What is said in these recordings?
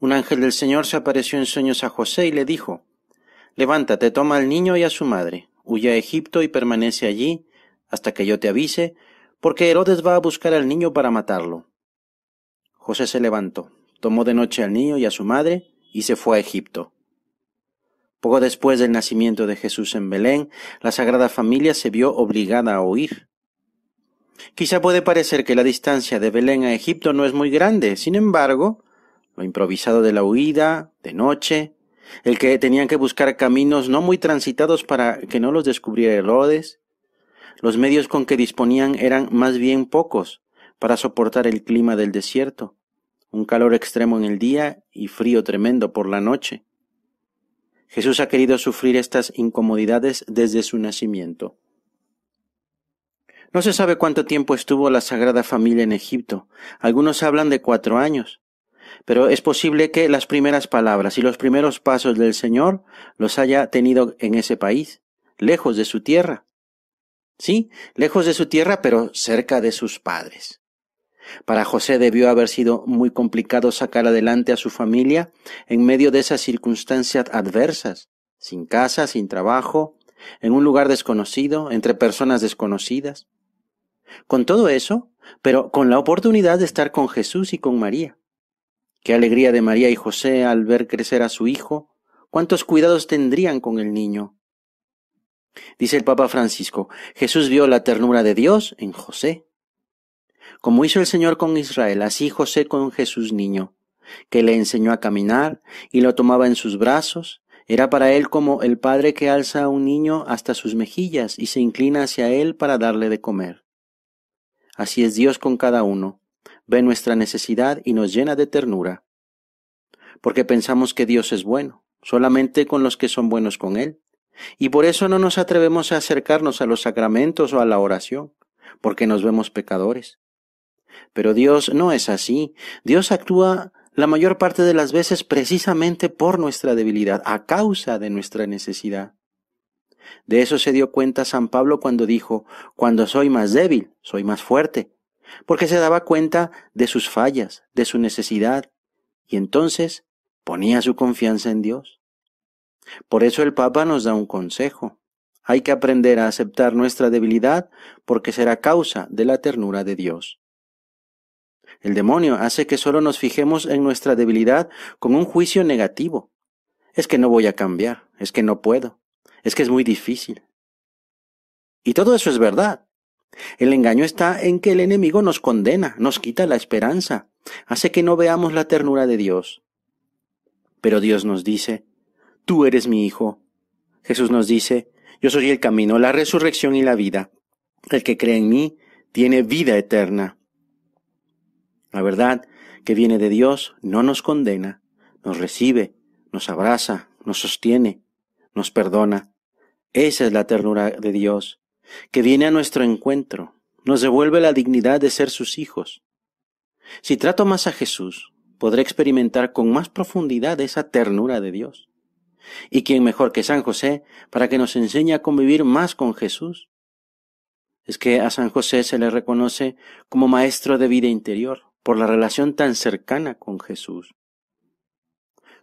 Un ángel del Señor se apareció en sueños a José y le dijo, Levántate, toma al niño y a su madre, huye a Egipto y permanece allí hasta que yo te avise, porque Herodes va a buscar al niño para matarlo. José se levantó, tomó de noche al niño y a su madre, y se fue a Egipto. Poco después del nacimiento de Jesús en Belén, la Sagrada Familia se vio obligada a huir. Quizá puede parecer que la distancia de Belén a Egipto no es muy grande, sin embargo, lo improvisado de la huida, de noche, el que tenían que buscar caminos no muy transitados para que no los descubriera Herodes. Los medios con que disponían eran más bien pocos para soportar el clima del desierto, un calor extremo en el día y frío tremendo por la noche. Jesús ha querido sufrir estas incomodidades desde su nacimiento. No se sabe cuánto tiempo estuvo la Sagrada Familia en Egipto. Algunos hablan de cuatro años, pero es posible que las primeras palabras y los primeros pasos del Señor los haya tenido en ese país, lejos de su tierra. Sí, lejos de su tierra, pero cerca de sus padres. Para José debió haber sido muy complicado sacar adelante a su familia en medio de esas circunstancias adversas, sin casa, sin trabajo, en un lugar desconocido, entre personas desconocidas. Con todo eso, pero con la oportunidad de estar con Jesús y con María. Qué alegría de María y José al ver crecer a su hijo. Cuántos cuidados tendrían con el niño. Dice el Papa Francisco, Jesús vio la ternura de Dios en José. Como hizo el Señor con Israel, así José con Jesús niño, que le enseñó a caminar y lo tomaba en sus brazos, era para él como el padre que alza a un niño hasta sus mejillas y se inclina hacia él para darle de comer. Así es Dios con cada uno ve nuestra necesidad y nos llena de ternura. Porque pensamos que Dios es bueno, solamente con los que son buenos con Él. Y por eso no nos atrevemos a acercarnos a los sacramentos o a la oración, porque nos vemos pecadores. Pero Dios no es así. Dios actúa la mayor parte de las veces precisamente por nuestra debilidad, a causa de nuestra necesidad. De eso se dio cuenta San Pablo cuando dijo, cuando soy más débil, soy más fuerte, porque se daba cuenta de sus fallas, de su necesidad, y entonces ponía su confianza en Dios. Por eso el Papa nos da un consejo. Hay que aprender a aceptar nuestra debilidad porque será causa de la ternura de Dios. El demonio hace que solo nos fijemos en nuestra debilidad con un juicio negativo. Es que no voy a cambiar, es que no puedo, es que es muy difícil. Y todo eso es verdad, el engaño está en que el enemigo nos condena, nos quita la esperanza, hace que no veamos la ternura de Dios. Pero Dios nos dice, tú eres mi Hijo. Jesús nos dice, yo soy el camino, la resurrección y la vida. El que cree en mí tiene vida eterna. La verdad que viene de Dios no nos condena, nos recibe, nos abraza, nos sostiene, nos perdona. Esa es la ternura de Dios que viene a nuestro encuentro, nos devuelve la dignidad de ser sus hijos. Si trato más a Jesús, podré experimentar con más profundidad esa ternura de Dios. ¿Y quién mejor que San José para que nos enseñe a convivir más con Jesús? Es que a San José se le reconoce como maestro de vida interior por la relación tan cercana con Jesús.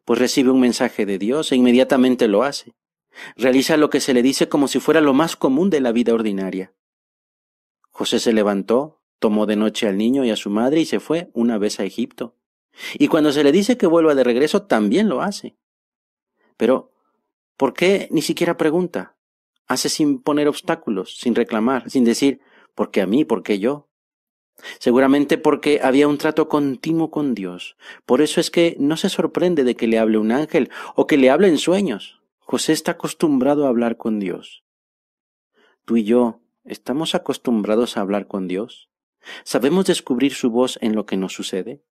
Pues recibe un mensaje de Dios e inmediatamente lo hace, Realiza lo que se le dice como si fuera lo más común de la vida ordinaria. José se levantó, tomó de noche al niño y a su madre y se fue una vez a Egipto. Y cuando se le dice que vuelva de regreso, también lo hace. Pero, ¿por qué ni siquiera pregunta? Hace sin poner obstáculos, sin reclamar, sin decir, ¿por qué a mí? ¿Por qué yo? Seguramente porque había un trato continuo con Dios. Por eso es que no se sorprende de que le hable un ángel o que le hable en sueños. José está acostumbrado a hablar con Dios. Tú y yo, ¿estamos acostumbrados a hablar con Dios? ¿Sabemos descubrir su voz en lo que nos sucede?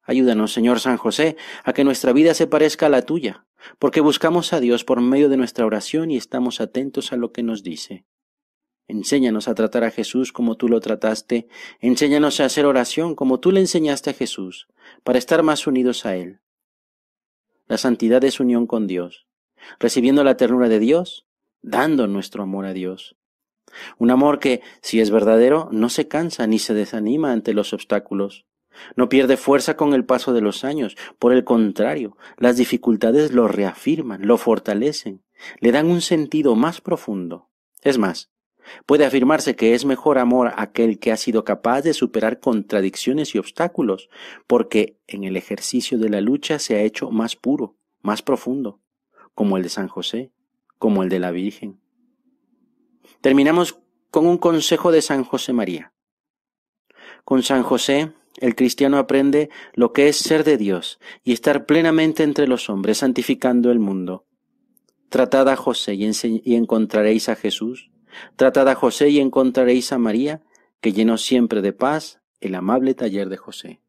Ayúdanos, Señor San José, a que nuestra vida se parezca a la tuya, porque buscamos a Dios por medio de nuestra oración y estamos atentos a lo que nos dice. Enséñanos a tratar a Jesús como tú lo trataste, enséñanos a hacer oración como tú le enseñaste a Jesús, para estar más unidos a Él. La santidad es unión con Dios, recibiendo la ternura de Dios, dando nuestro amor a Dios. Un amor que, si es verdadero, no se cansa ni se desanima ante los obstáculos. No pierde fuerza con el paso de los años. Por el contrario, las dificultades lo reafirman, lo fortalecen, le dan un sentido más profundo. Es más, Puede afirmarse que es mejor amor aquel que ha sido capaz de superar contradicciones y obstáculos, porque en el ejercicio de la lucha se ha hecho más puro, más profundo, como el de San José, como el de la Virgen. Terminamos con un consejo de San José María. Con San José, el cristiano aprende lo que es ser de Dios y estar plenamente entre los hombres, santificando el mundo. Tratad a José y, encontraréis a Jesús Tratad a José y encontraréis a María, que llenó siempre de paz el amable taller de José.